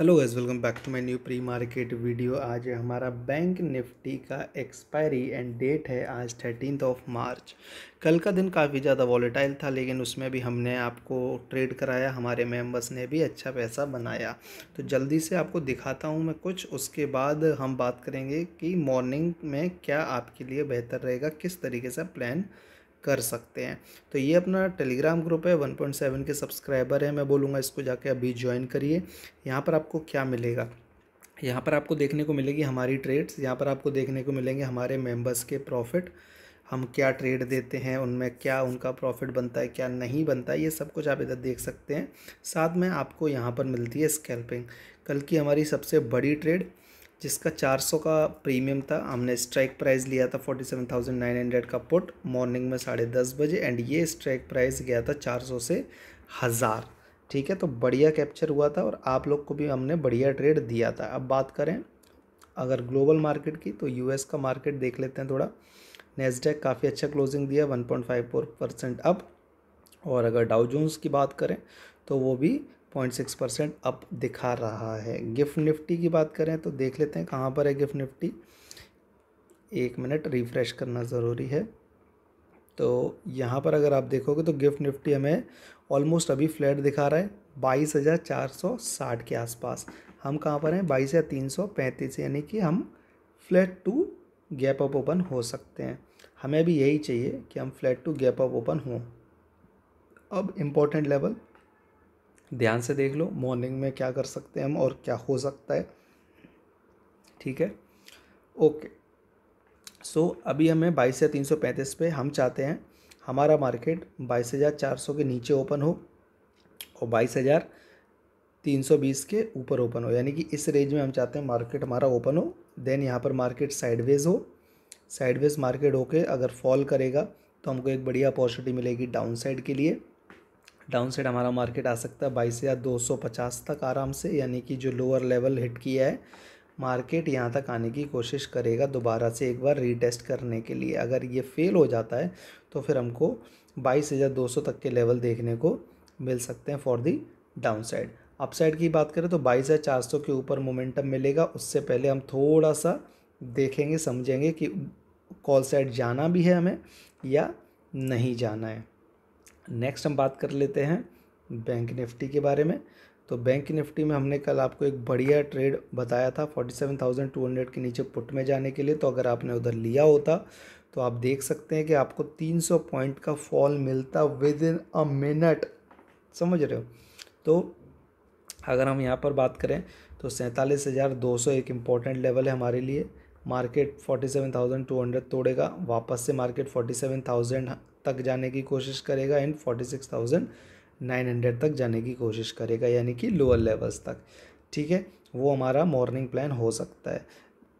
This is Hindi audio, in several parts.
hello guys welcome back to my new pre market video आज हमारा बैंक निफ्टी का एक्सपायरी एंड डेट है आज थर्टीन ऑफ मार्च कल का दिन काफ़ी ज़्यादा वॉलेटाइल था लेकिन उसमें भी हमने आपको ट्रेड कराया हमारे मेंबर्स ने भी अच्छा पैसा बनाया तो जल्दी से आपको दिखाता हूँ मैं कुछ उसके बाद हम बात करेंगे कि मॉर्निंग में क्या आपके लिए बेहतर रहेगा किस तरीके से प्लान कर सकते हैं तो ये अपना टेलीग्राम ग्रुप है 1.7 के सब्सक्राइबर हैं मैं बोलूँगा इसको जाके अभी ज्वाइन करिए यहाँ पर आपको क्या मिलेगा यहाँ पर आपको देखने को मिलेगी हमारी ट्रेड्स यहाँ पर आपको देखने को मिलेंगे हमारे मेम्बर्स के प्रॉफिट हम क्या ट्रेड देते हैं उनमें क्या उनका प्रॉफिट बनता है क्या नहीं बनता है ये सब कुछ आप इधर देख सकते हैं साथ में आपको यहाँ पर मिलती है स्कैल्पिंग कल की हमारी सबसे बड़ी ट्रेड जिसका 400 का प्रीमियम था हमने स्ट्राइक प्राइस लिया था 47,900 का पुट मॉर्निंग में साढ़े दस बजे एंड ये स्ट्राइक प्राइस गया था 400 से हज़ार ठीक है तो बढ़िया कैप्चर हुआ था और आप लोग को भी हमने बढ़िया ट्रेड दिया था अब बात करें अगर ग्लोबल मार्केट की तो यूएस का मार्केट देख लेते हैं थोड़ा नेस्डेक काफ़ी अच्छा क्लोजिंग दिया वन परसेंट अप और अगर डाउजोन्स की बात करें तो वो भी पॉइंट सिक्स परसेंट अप दिखा रहा है गिफ्ट निफ्टी की बात करें तो देख लेते हैं कहाँ पर है गिफ्ट निफ्टी एक मिनट रिफ़्रेश करना ज़रूरी है तो यहाँ पर अगर आप देखोगे तो गिफ्ट निफ्टी हमें ऑलमोस्ट अभी फ्लैट दिखा रहा है बाईस हज़ार चार सौ साठ के आसपास हम कहाँ पर हैं बाईस हज़ार तीन सौ पैंतीस यानी कि हम flat to gap up open हो सकते हैं हमें भी यही चाहिए कि हम flat to gap up open हों अब इम्पोर्टेंट लेवल ध्यान से देख लो मॉर्निंग में क्या कर सकते हैं हम और क्या हो सकता है ठीक है ओके सो अभी हमें बाईस या तीन सौ पैंतीस पे हम चाहते हैं हमारा मार्केट बाईस हज़ार चार सौ के नीचे ओपन हो और बाईस हज़ार तीन सौ बीस के ऊपर ओपन हो यानी कि इस रेंज में हम चाहते हैं मार्केट हमारा ओपन हो देन यहाँ पर मार्केट साइडवेज हो साइडवेज मार्केट होके अगर फॉल करेगा तो हमको एक बढ़िया अपॉर्चुनिटी मिलेगी डाउन साइड के लिए डाउन साइड हमारा मार्केट आ सकता है बाईस हज़ार दो सौ पचास तक आराम से यानी कि जो लोअर लेवल हिट किया है मार्केट यहाँ तक आने की कोशिश करेगा दोबारा से एक बार रीटेस्ट करने के लिए अगर ये फेल हो जाता है तो फिर हमको बाईस हज़ार दो सौ तक के लेवल देखने को मिल सकते हैं for the down side upside की बात करें तो बाईस हज़ार चार सौ के ऊपर मोमेंटम मिलेगा उससे पहले हम थोड़ा सा देखेंगे समझेंगे कि कॉल साइड जाना भी है हमें या नहीं जाना है नेक्स्ट हम बात कर लेते हैं बैंक निफ्टी के बारे में तो बैंक निफ्टी में हमने कल आपको एक बढ़िया ट्रेड बताया था forty seven thousand two hundred के नीचे पुट में जाने के लिए तो अगर आपने उधर लिया होता तो आप देख सकते हैं कि आपको तीन सौ पॉइंट का फॉल मिलता विद इन अ मिनट समझ रहे हो तो अगर हम यहाँ पर बात करें तो सैंतालीस हज़ार दो सौ एक इम्पॉर्टेंट लेवल है हमारे लिए market forty seven thousand two hundred तोड़ेगा वापस से मार्केट फोर्टी सेवन थाउजेंड तक जाने की कोशिश करेगा and forty six thousand nine hundred तक जाने की कोशिश करेगा यानी कि लोअर लेवल्स तक ठीक है वो हमारा मॉर्निंग प्लान हो सकता है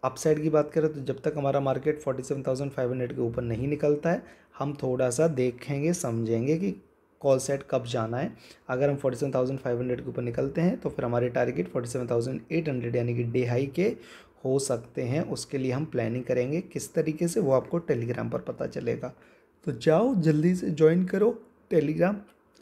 अपसाइड की बात करें तो जब तक हमारा market forty seven thousand five hundred के ऊपर नहीं निकलता है हम थोड़ा सा देखेंगे समझेंगे कि कॉल सेट कब जाना है अगर हम forty seven thousand five hundred के ऊपर निकलते हैं तो फिर हमारे target forty seven thousand eight hundred यानी कि डे हाई के हो सकते हैं उसके लिए हम प्लानिंग करेंगे किस तरीके से वो आपको टेलीग्राम पर पता चलेगा तो जाओ जल्दी से ज्वाइन करो टेलीग्राम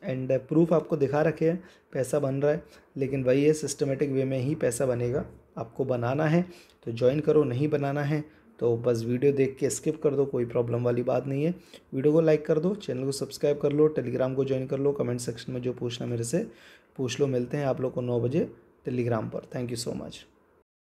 एंड प्रूफ आपको दिखा रखे हैं पैसा बन रहा है लेकिन वही है सिस्टमेटिक वे में ही पैसा बनेगा आपको बनाना है तो ज्वाइन करो नहीं बनाना है तो बस वीडियो देख के स्किप कर दो कोई प्रॉब्लम वाली बात नहीं है वीडियो को लाइक कर दो चैनल को सब्सक्राइब कर लो टेलीग्राम को ज्वाइन कर लो कमेंट सेक्शन में जो पूछना मेरे से पूछ लो मिलते हैं आप लोग को नौ बजे टेलीग्राम पर थैंक यू सो मच